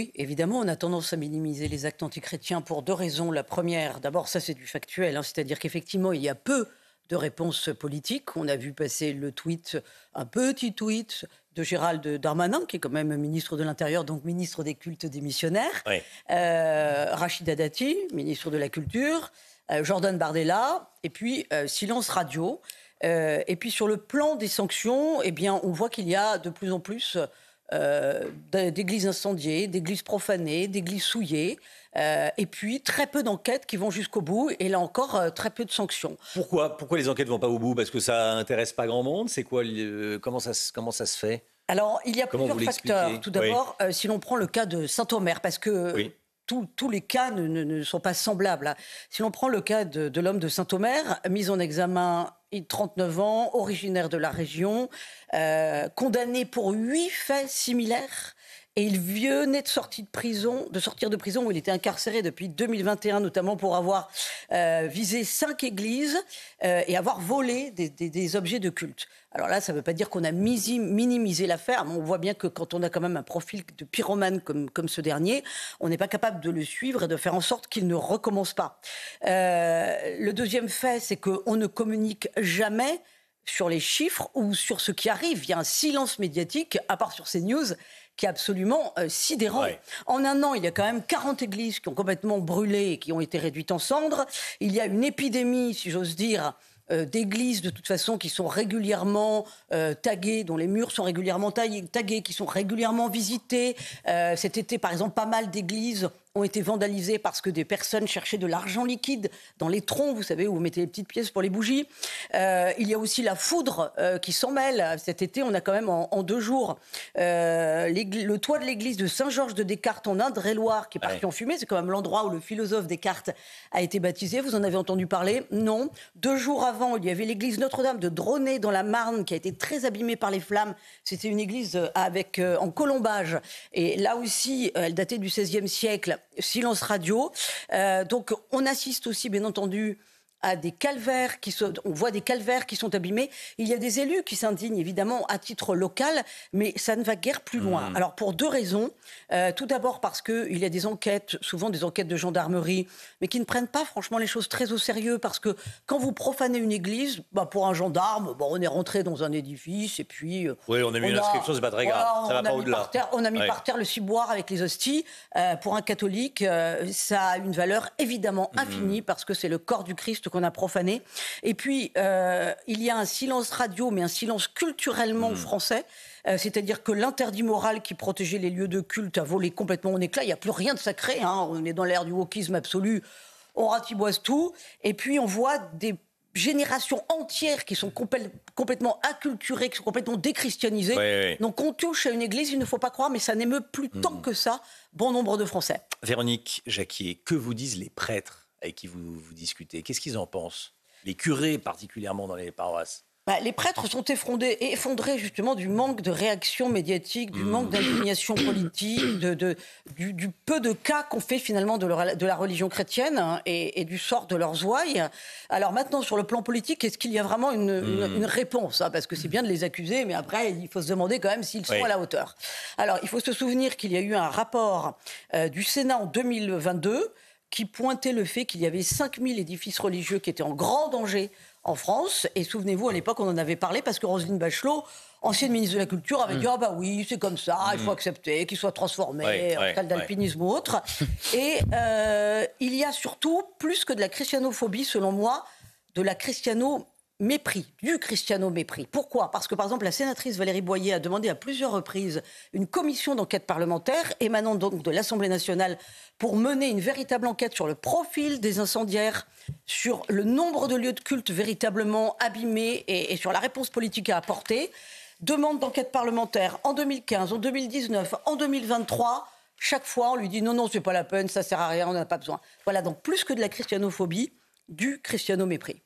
Oui, évidemment, on a tendance à minimiser les actes antichrétiens pour deux raisons. La première, d'abord, ça c'est du factuel, hein. c'est-à-dire qu'effectivement, il y a peu de réponses politiques. On a vu passer le tweet, un petit tweet de Gérald Darmanin, qui est quand même ministre de l'Intérieur, donc ministre des cultes des missionnaires. Euh, Rachida Dati, ministre de la Culture. Euh, Jordan Bardella. Et puis, euh, silence radio. Euh, et puis, sur le plan des sanctions, eh bien, on voit qu'il y a de plus en plus euh, d'églises incendiées, d'églises profanées, d'églises souillées. Euh, et puis très peu d'enquêtes qui vont jusqu'au bout, et là encore euh, très peu de sanctions. Pourquoi Pourquoi les enquêtes vont pas au bout Parce que ça intéresse pas grand monde. C'est quoi Comment ça Comment ça se fait Alors il y a plusieurs facteurs. Tout d'abord, si l'on prend le cas de Saint-Omer, parce que Tous, tous les cas ne, ne, sont pas semblables. Hein. Si l'on prend le cas de, de l'homme de Saint-Omer, mis en examen et 39 ans, originaire de la région, euh, condamné pour huit faits similaires et il venait de sortir de prison, de sortir de prison où il était incarcéré depuis 2021, notamment pour avoir euh, visé cinq églises euh, et avoir volé des, objets de culte. Alors là, ça ne veut pas dire qu'on a minimisé l'affaire, mais on voit bien que quand on a quand même un profil de pyromane comme, ce dernier, on n'est pas capable de le suivre et de faire en sorte qu'il ne recommence pas. Euh, le deuxième fait, c'est qu'on ne communique jamais sur les chiffres ou sur ce qui arrive. via un silence médiatique, à part sur ces news, qui est absolument euh, sidérant. En un an, il y a quand même 40 églises qui ont complètement brûlé et qui ont été réduites en cendres. Il y a une épidémie, si j'ose dire, euh, d'églises de toute façon qui sont régulièrement euh, taguées, dont les murs sont régulièrement tagués, qui sont régulièrement visités. cet été, par exemple, pas mal d'églises ont été vandalisées parce que des personnes cherchaient de l'argent liquide dans les troncs, vous savez, où vous mettez les petites pièces pour les bougies. il y a aussi la foudre qui s'en mêle. Cet été, on a quand même en, deux jours les, le toit de l'église de Saint-Georges de Descartes en Indre-et-Loire, qui est parti en fumée. C'est quand même l'endroit où le philosophe Descartes a été baptisé. Vous en avez entendu parler Non. Deux jours avant, il y avait l'église Notre-Dame de Dronay dans la Marne, qui a été très abîmée par les flammes. C'était une église euh, avec, euh, en colombage. Et là aussi, euh, elle datait du XVIe siècle. Silence radio. donc, on assiste aussi, bien entendu, à des calvaires qui sont, on voit des calvaires qui sont abîmés. Il y a des élus qui s'indignent évidemment à titre local, mais ça ne va guère plus loin. Hmm. Alors pour deux raisons. Euh, tout d'abord parce qu'il y a des enquêtes, souvent des enquêtes de gendarmerie, mais qui ne prennent pas franchement les choses très au sérieux parce que quand vous profanez une église, bah, pour un gendarme, bah, on est rentré dans un édifice et puis euh, oui, on a mis une inscription, c'est pas très grave, va pas au-delà. On a mis par terre le ciboire avec les hosties. Euh, pour un catholique, ça a une valeur évidemment hmm. infinie parce que c'est le corps du Christ qu'on a profané. Et puis, euh, il y a un silence radio, mais un silence culturellement hmm. français. Euh, c'est-à-dire que l'interdit moral qui protégeait les lieux de culte a volé complètement en éclat. Il n'y a plus rien de sacré. Hein. On est dans l'ère du wokisme absolu. On ratiboise tout. Et puis, on voit des générations entières qui sont complètement acculturées, qui sont complètement déchristianisées. Donc on touche à une église, il ne faut pas croire, mais ça n'émeut plus hmm. tant que ça bon nombre de Français. Véronique Jacquier, que vous disent les prêtres avec qui vous, vous discutez. Qu'est-ce qu'ils en pensent Les curés particulièrement dans les paroisses bah, les prêtres sont effondrés, justement du manque de réaction médiatique, du mmh. manque d'indignation politique, de, du, peu de cas qu'on fait finalement de, de la religion chrétienne hein, et, du sort de leurs ouailles. Alors maintenant, sur le plan politique, est-ce qu'il y a vraiment une, mmh. réponse hein Parce que c'est bien de les accuser, mais après, il faut se demander quand même s'ils sont à la hauteur. Alors, il faut se souvenir qu'il y a eu un rapport euh, du Sénat en 2022 qui pointait le fait qu'il y avait 5000 édifices religieux qui étaient en grand danger en France. Et souvenez-vous, à l'époque, on en avait parlé parce que Roselyne Bachelot, ancienne ministre de la Culture, avait mm. dit Ah, bah oui, c'est comme ça, il faut mm. accepter qu'il soit transformé en cas salle d'alpinisme ou autre. Et euh, il y a surtout, plus que de la christianophobie, selon moi, de la christiano mépris, du Cristiano mépris. Pourquoi Parce que, par exemple, la sénatrice Valérie Boyer a demandé à plusieurs reprises une commission d'enquête parlementaire émanant donc de l'Assemblée nationale pour mener une véritable enquête sur le profil des incendiaires, sur le nombre de lieux de culte véritablement abîmés et, sur la réponse politique à apporter. Demande d'enquête parlementaire en 2015, en 2019, en 2023. Chaque fois, on lui dit non, non, c'est pas la peine, ça sert à rien, on n'en a pas besoin. Voilà, donc plus que de la christianophobie, du christiano mépris.